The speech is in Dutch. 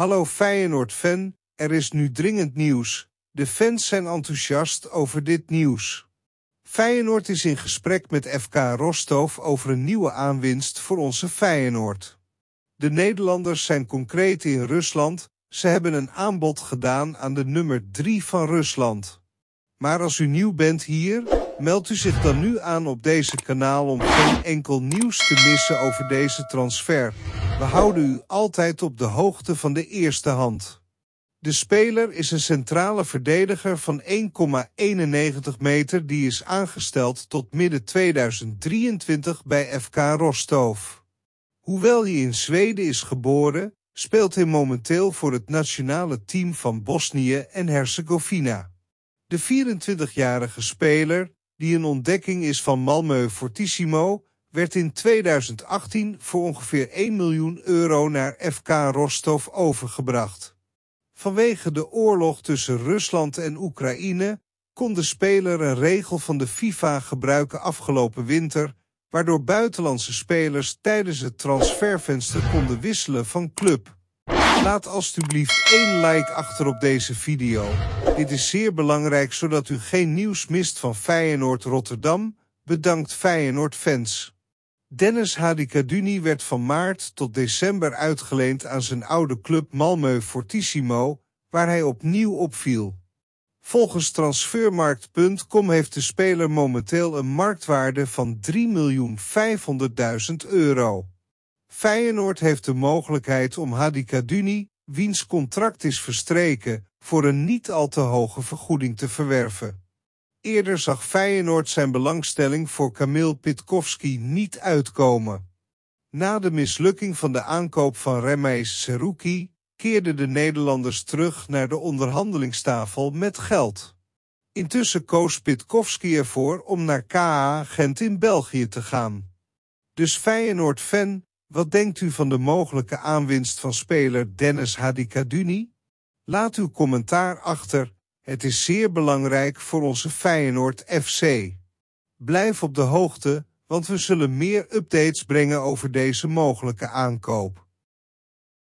Hallo Feyenoord-fan, er is nu dringend nieuws. De fans zijn enthousiast over dit nieuws. Feyenoord is in gesprek met FK Rostov over een nieuwe aanwinst voor onze Feyenoord. De Nederlanders zijn concreet in Rusland. Ze hebben een aanbod gedaan aan de nummer 3 van Rusland. Maar als u nieuw bent hier, meld u zich dan nu aan op deze kanaal om geen enkel nieuws te missen over deze transfer. We houden u altijd op de hoogte van de eerste hand. De speler is een centrale verdediger van 1,91 meter die is aangesteld tot midden 2023 bij FK Rostov. Hoewel hij in Zweden is geboren, speelt hij momenteel voor het nationale team van Bosnië en Herzegovina. De 24-jarige speler, die een ontdekking is van Malmö Fortissimo, werd in 2018 voor ongeveer 1 miljoen euro naar FK Rostov overgebracht. Vanwege de oorlog tussen Rusland en Oekraïne kon de speler een regel van de FIFA gebruiken afgelopen winter, waardoor buitenlandse spelers tijdens het transfervenster konden wisselen van club. Laat alstublieft één like achter op deze video. Dit is zeer belangrijk zodat u geen nieuws mist van Feyenoord Rotterdam. Bedankt Feyenoord fans. Dennis Hadikaduni werd van maart tot december uitgeleend aan zijn oude club Malmö Fortissimo, waar hij opnieuw opviel. Volgens transfermarkt.com heeft de speler momenteel een marktwaarde van 3.500.000 euro. Feyenoord heeft de mogelijkheid om Hadikaduni, wiens contract is verstreken, voor een niet al te hoge vergoeding te verwerven. Eerder zag Feyenoord zijn belangstelling voor Kamil Pitkowski niet uitkomen. Na de mislukking van de aankoop van Remeis Seruki keerden de Nederlanders terug naar de onderhandelingstafel met geld. Intussen koos Pitkowski ervoor om naar KA Gent in België te gaan. Dus Feyenoord-fan, wat denkt u van de mogelijke aanwinst van speler Dennis Hadikaduni? Laat uw commentaar achter het is zeer belangrijk voor onze Feyenoord FC. Blijf op de hoogte, want we zullen meer updates brengen over deze mogelijke aankoop.